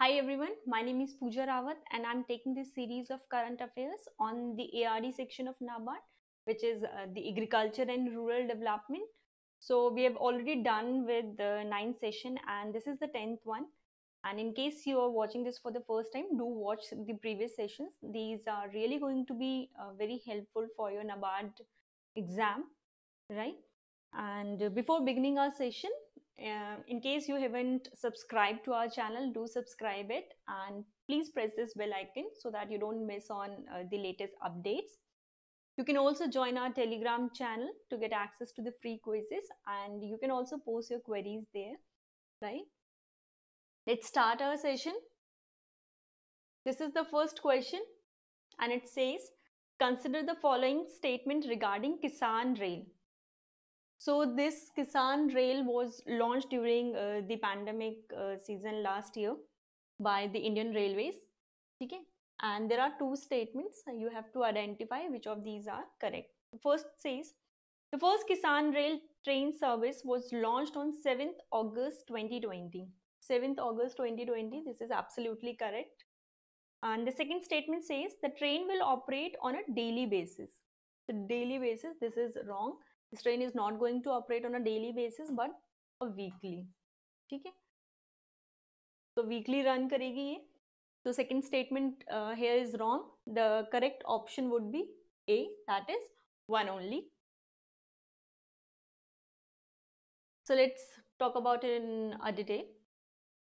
Hi everyone, my name is Pooja Rawat and I'm taking this series of current affairs on the ARD section of NABARD, which is uh, the agriculture and rural development. So we have already done with the ninth session and this is the 10th one. And in case you are watching this for the first time, do watch the previous sessions. These are really going to be uh, very helpful for your NABARD exam, right? And before beginning our session, uh, in case you haven't subscribed to our channel do subscribe it and please press this bell icon so that you don't miss on uh, the latest updates you can also join our telegram channel to get access to the free quizzes and you can also post your queries there right let's start our session this is the first question and it says consider the following statement regarding kisan rail so this Kisan Rail was launched during uh, the pandemic uh, season last year by the Indian Railways. Okay, and there are two statements you have to identify which of these are correct. First says the first Kisan Rail train service was launched on 7th August 2020. 7th August 2020, this is absolutely correct. And the second statement says the train will operate on a daily basis. The daily basis, this is wrong this train is not going to operate on a daily basis but a weekly ठीक है तो weekly run करेगी ये So second statement here is wrong the correct option would be A that is so let's talk about it in a detail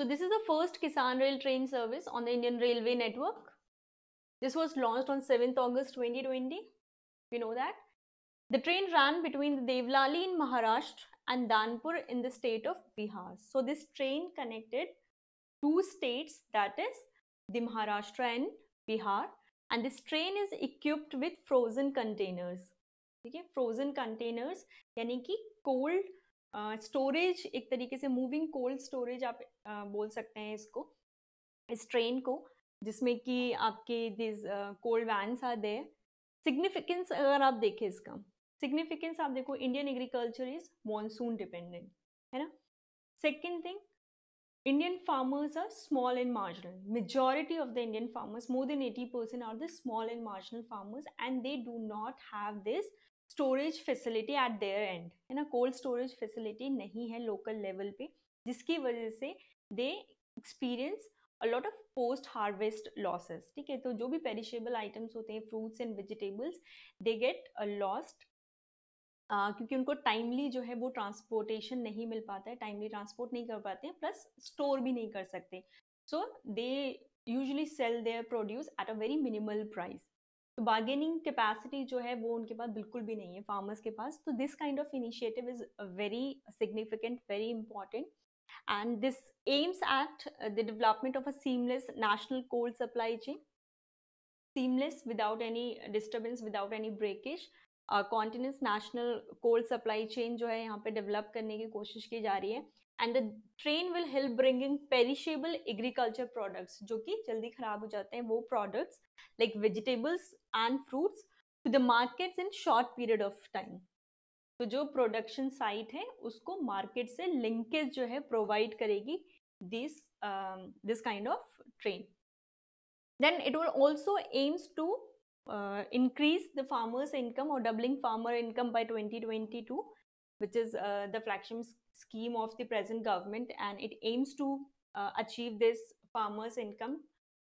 so this is the first kisan rail train service on the indian railway network this was launched on 7th august 2020 we know that The train ran between the Devlali in Maharashtra and Danpur in the state of Bihar. So this train connected two states that is the Maharashtra and Bihar and this train is equipped with frozen containers. ठीक है frozen containers यानी कि cold uh, storage एक तरीके से moving cold storage आप uh, बोल सकते हैं इसको इस train को जिसमें कि आपके this cold vans are their significance अगर आप देखें इसका सिग्निफिकेंस आप देखो Indian agriculture is monsoon dependent है ना second thing Indian farmers are small and marginal majority of the Indian farmers more than eighty percent are the small and marginal farmers and they do not have this storage facility at their end है ना cold storage facility नहीं है local level पे जिसकी वजह से they experience a lot of post harvest losses ठीक है तो जो भी पेरिशेबल आइटम्स होते हैं fruits and vegetables they get a lost ah, क्योंकि उनको टाइमली जो है वो ट्रांसपोर्टेशन नहीं मिल पाता है टाइमली ट्रांसपोर्ट नहीं कर पाते हैं प्लस स्टोर भी नहीं कर सकते so they usually sell their produce at a very minimal price तो बार्गेनिंग कैपेसिटी जो है वो उनके पास बिल्कुल भी नहीं है फार्मर्स के पास तो this kind of initiative is very significant very important and this aims at the development of a seamless national cold supply chain seamless without any disturbance without any breakage continuous national cold supply chain जो है यहाँ पे develop करने की कोशिश की जा रही है and the train will help bringing perishable agriculture products जो कि जल्दी खराब हो जाते हैं वो products like vegetables and fruits to the markets in short period of time तो जो प्रोडक्शन साइट है उसको मार्केट से लिंकेज जो है प्रोवाइड करेगी this this kind of train then it will also aims to uh, increase the farmer's income or doubling farmer income by 2022, which is uh, the flagship scheme of the present government, and it aims to uh, achieve this farmer's income,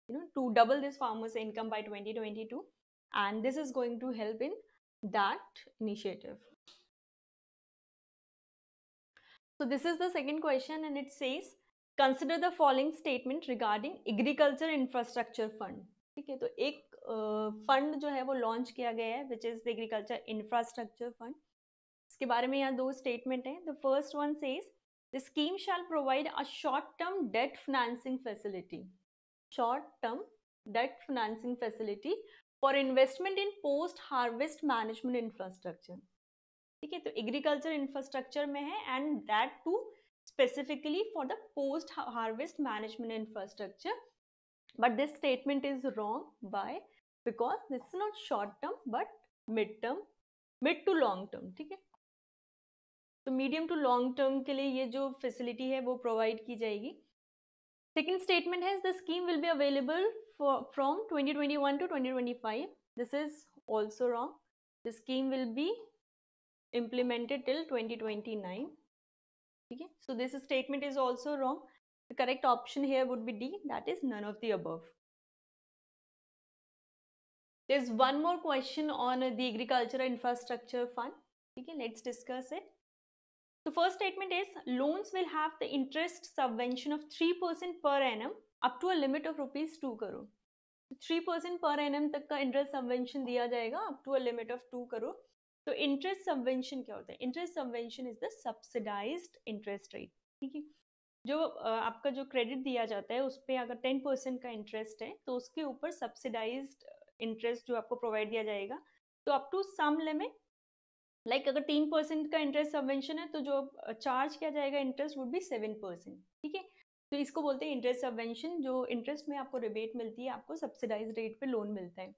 you know, to double this farmer's income by 2022, and this is going to help in that initiative. So this is the second question, and it says consider the following statement regarding agriculture infrastructure fund. ठीक है तो एक fund जो है वो launch किया गया है which is the agriculture infrastructure fund इसके बारे में यहाँ दो स्टेटमेंट हैं the first one says the scheme shall provide a short term debt financing facility short term debt financing facility for investment in post harvest management infrastructure ठीक है तो agriculture infrastructure में है and that too specifically for the post harvest management infrastructure but this statement is wrong by because this is not short term but mid term mid to long term okay so medium to long term ke liye facility hai wo provide ki second statement is the scheme will be available for from 2021 to 2025 this is also wrong the scheme will be implemented till 2029 okay so this statement is also wrong The correct option here would be D, that is none of the above. There's one more question on the Agricultural Infrastructure Fund. Okay, let's discuss it. The first statement is loans will have the interest subvention of 3% per annum up to a limit of rupees 2 crore. 3% per annum तक का interest subvention दिया जाएगा up to a limit of 2 crore तो interest subvention क्या होता है interest subvention is the subsidised interest rate ठीक है जो आपका जो क्रेडिट दिया जाता है उस पर अगर टेन परसेंट का इंटरेस्ट है तो उसके ऊपर सब्सिडाइज इंटरेस्ट जो आपको प्रोवाइड दिया जाएगा तो up to some limit like अगर तीन परसेंट का इंटरेस्ट सबवेंशन है तो जो चार्ज किया जाएगा interest would be seven percent ठीक है तो इसको बोलते हैं इंटरेस्ट सबवेंशन जो इंटरेस्ट में आपको रिबेट मिलती है आपको सब्सिडाइज रेट पे लोन मिलता है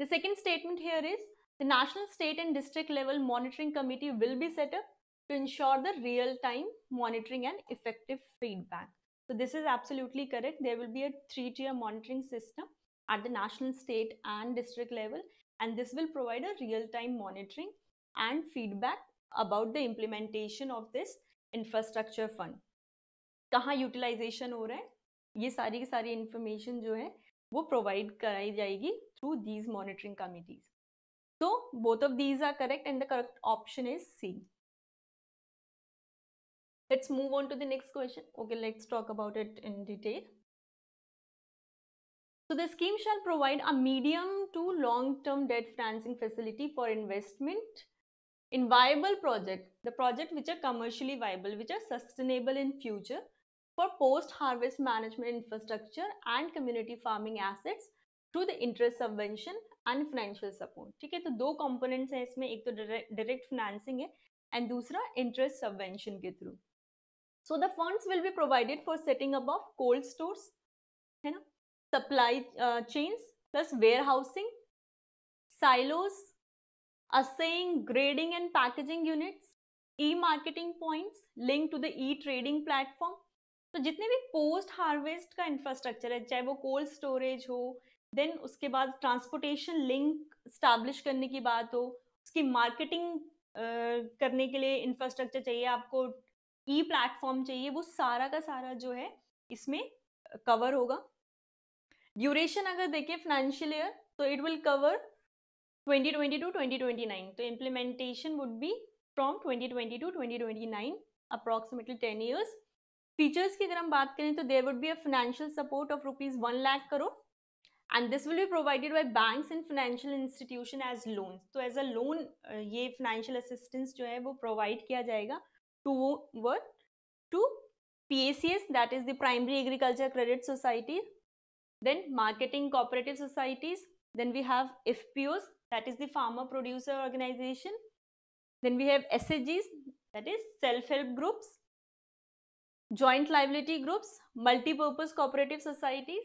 the second statement here is the national state and district level monitoring committee will be set up to ensure the real time monitoring and effective feedback. So, this is absolutely correct. There will be a three tier monitoring system at the national, state, and district level, and this will provide a real time monitoring and feedback about the implementation of this infrastructure fund. कहाँ utilisation हो रहा है ये सारी की सारी information जो है वो प्रोवाइड कराई जाएगी through these monitoring committees So both of these are correct and the correct option is C let's move on to the next question okay let's talk about it in detail so the scheme shall provide a medium to long-term debt financing facility for investment in viable project the project which are commercially viable which are sustainable in future for post-harvest management infrastructure and community farming assets through the interest subvention and financial support. ठीक है तो दो components हैं इसमें एक तो direct financing, है and दूसरा इंटरेस्ट सबवेंशन के through. So the funds will be provided for setting up of cold stores है ना supply chains plus warehousing silos assaying grading and packaging units e marketing points link to the e trading platform तो जितने भी post harvest का infrastructure है चाहे वो cold storage हो देन उसके बाद ट्रांसपोर्टेशन लिंक स्टैब्लिश करने की बात हो उसकी मार्केटिंग uh, करने के लिए इंफ्रास्ट्रक्चर चाहिए आपको ई प्लेटफॉर्म चाहिए वो सारा का सारा जो है इसमें कवर होगा ड्यूरेशन अगर देखें फाइनेंशियल ईयर तो इट विल कवर 2022 2029 तो implementation would be from 2022 2029 approximately ten years features की अगर हम बात करें तो there would be a financial support of rupees one lakh crore and this will be provided by bank and financial institution as loan तो as a loan ये financial assistance जो है वो प्रोवाइड किया जाएगा to what to PACS that is the Primary Agriculture Credit Society, then Marketing Cooperative Societies, then we have FPOs that is the Farmer Producer Organization, then we have SHGs that is Self-Help Groups, Joint Liability Groups, Multi-Purpose Cooperative Societies,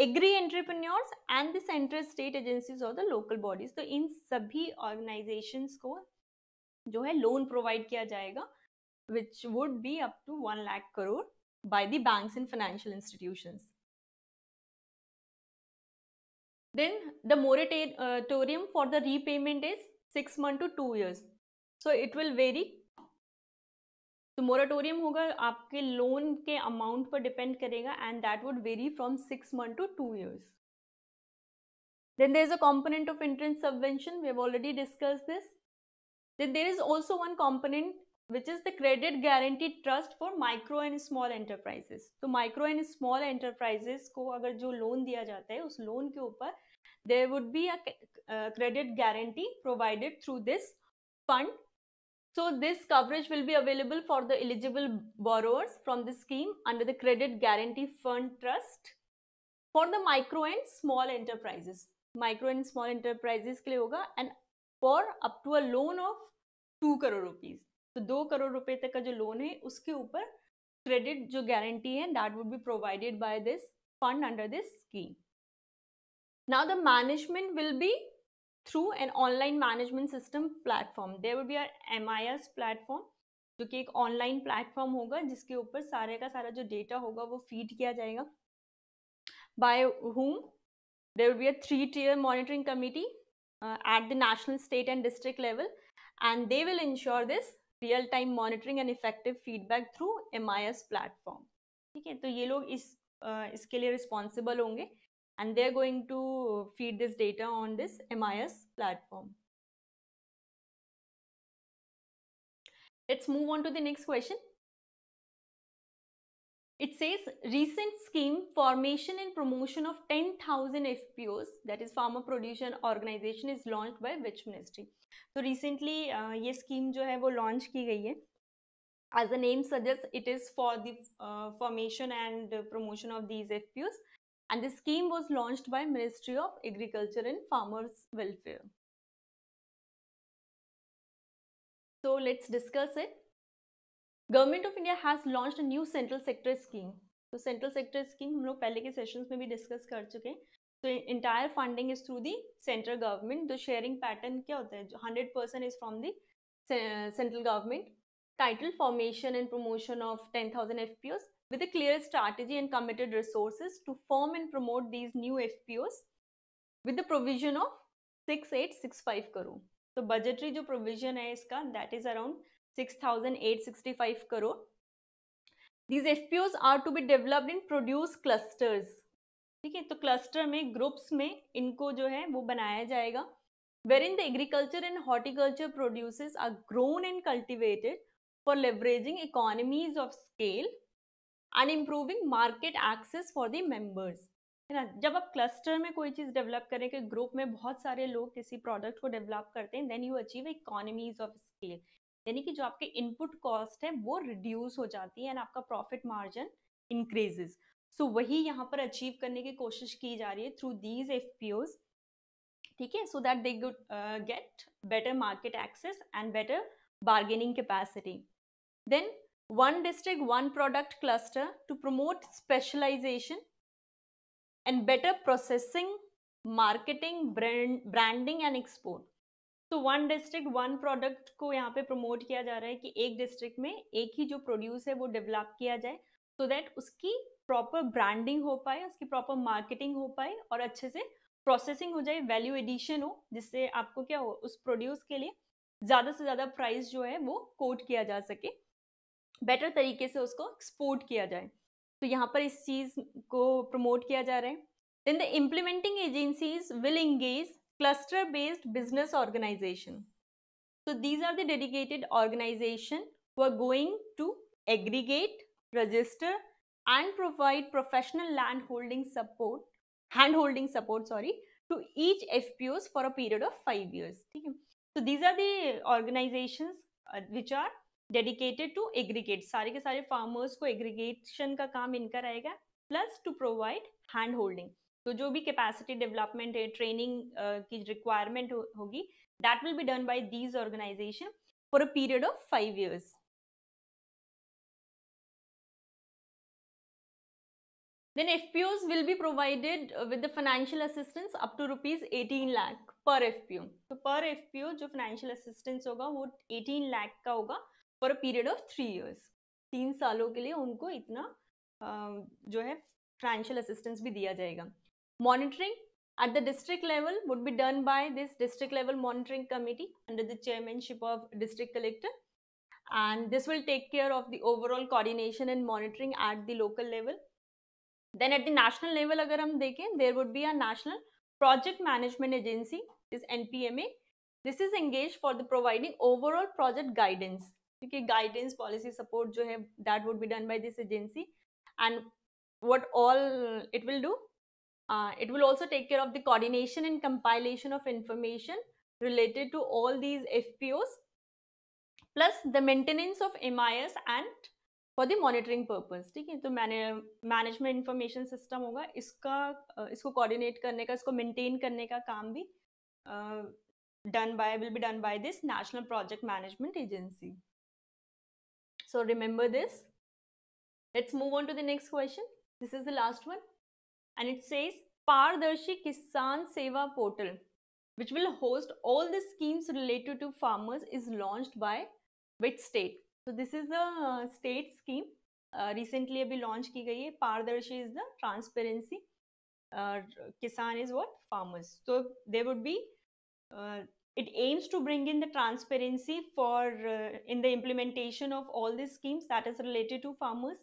Agri Entrepreneurs and the Central State Agencies or the Local Bodies. So in सभी organizations को जो है loan provide किया जाएगा which would be up to 1 lakh crore by the banks and financial institutions. Then the moratorium uh, for the repayment is 6 months to 2 years. So it will vary. moratorium moratorium होगा आपके loan के amount पर depend करेगा and that would vary from six months to two years. Then there is a component of interest subvention. We have already discussed this. Then there is also one component which is the credit Guarantee trust for Micro and Small enterprises So, micro and small enterprises को अगर जो loan दिया जाता है उस loan के ऊपर there would be a uh, credit guarantee provided through this fund. So this coverage will be available for the eligible borrowers from the scheme under the Credit Guarantee Fund Trust for the micro and small enterprises. Micro and small enterprises के लिए होगा and for up to a loan of 2 crore rupees. तो दो करोड़ रुपए तक का जो loan है उसके ऊपर क्रेडिट जो गारंटी है that would be provided by this fund under this scheme now the management will be through an online management system platform there would be R M platform जो कि एक ऑनलाइन प्लेटफॉर्म होगा जिसके ऊपर सारे का सारा जो डेटा होगा वो फीड किया जाएगा by whom there would be a three tier monitoring committee at the national state and district level and they will ensure this time monitoring and effective feedback through M I S platform ठीक है तो ये लोग इस uh, इसके लिए responsible होंगे and they are going to feed this data on this M I S platform let's move on to the next question It says recent scheme formation and promotion of 10,000 FPOs that is farmer production organization is launched by which ministry? So recently uh, scheme जो है launched, launch as the name suggests it is for the uh, formation and promotion of these FPOs and the scheme was launched by Ministry of Agriculture and Farmers Welfare. So let's discuss it. Government of India has launch new central sector scheme तो central sector scheme हम लोग पहले के sessions में भी discuss कर चुके हैं तो entire funding is through the central government तो शेयरिंग पैटर्न क्या होता है जो hundred percent is from the central government title formation and promotion clear strategy and committed a to form and promote these new F P Os with the provision of six eight six five crore तो budgetary जो provision है इसका that is around 6,865 crore. These FPOs are to be developed in produce clusters. ठीक है तो cluster में groups में इनको जो है वो बनाया जाएगा where in the agriculture and horticulture produces are grown and cultivated for leveraging economies of scale and improving market access for the members है ना जब आप क्लस्टर में कोई चीज़ डेवलप करें कि ग्रुप में बहुत सारे लोग किसी प्रोडक्ट को डेवलप करते हैं then you achieve economies of scale यानी कि जो आपके इनपुट कॉस्ट है वो रिड्यूस हो जाती है एंड आपका प्रॉफिट मार्जिन इंक्रीजेस सो वही यहाँ पर अचीव करने की कोशिश की जा रही है थ्रू दीज एफ ठीक है so that they get better market access and better bargaining capacity then one district one product cluster to promote specialisation and better processing marketing branding and export तो वन डिस्ट्रिक्ट वन प्रोडक्ट को यहाँ पे promote किया जा रहा है कि एक डिस्ट्रिक्ट में एक ही जो प्रोड्यूस है वो डेवलप किया जाए सो so दैट उसकी प्रॉपर ब्रांडिंग हो पाए उसकी प्रॉपर मार्केटिंग हो पाए और अच्छे से प्रोसेसिंग हो जाए वैल्यू एडिशन हो जिससे आपको क्या हो उस प्रोड्यूस के लिए ज़्यादा से ज़्यादा प्राइस जो है वो कोट किया जा सके बेटर तरीके से उसको एक्सपोर्ट किया जाए तो यहाँ पर इस चीज़ को प्रमोट किया जा रहा है then the implementing agencies will engage cluster based business organization. So these are the dedicated organization who are going to aggregate, register and provide professional land holding support, hand holding support, sorry, to each FPOs for a period of five years. So these are the organizations uh, which are dedicated to aggregate. Sare ke sare farmers ko aggregation ka काम inka rahega plus to provide hand holding. तो जो भी capacity development है training की requirement होगी that will be done by these organisation for a period of five years then FPOs will be provided with the financial assistance up to rupees eighteen lakh per FPO तो पर FPO जो financial assistance होगा वो eighteen lakh का होगा for a period of three years तीन सालों के लिए उनको इतना जो है फाइनेंशियल असिस्टेंस भी दिया जाएगा monitoring at the district level would be done by this district level monitoring committee under the chairmanship of district collector and this will take care of the overall coordination and monitoring at the local level then at the national level अगर हम देखें there would be a national project management agency is an this is engage for the providing overall project guidance क्योंकि guidance policy support जो है that would be done by this agency and what all it will do uh, it will also take care of the coordination and compilation of information related to all these fpos plus the maintenance of mis and for the monitoring purpose okay so management information system hoga isko coordinate karne ka isko done by will be done by this national project management agency so remember this let's move on to the next question this is the last one and it says Pardarshi Kisan Seva portal which will host all the schemes related to farmers is launched by which state. So this is the uh, state scheme uh, recently abhi launch ki gayi hai. Pardarshi is the transparency. Uh, Kisan is what? Farmers. So there would be uh, it aims to bring in the transparency for uh, in the implementation of all these schemes that is related to farmers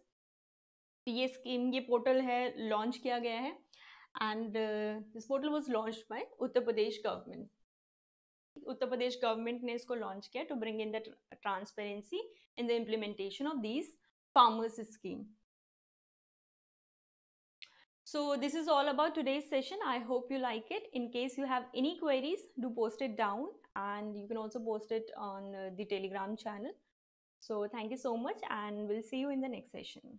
ये scheme ये portal है launch किया गया है and this portal was launch by Uttar Pradesh government Uttar Pradesh government ने इसको launch किया to bring in the transparency in the implementation of these farmers scheme so this is all about today's session i hope you like it in case you have any queries do post it down and you can also post it on the telegram channel so thank you so much and we'll see you in the next session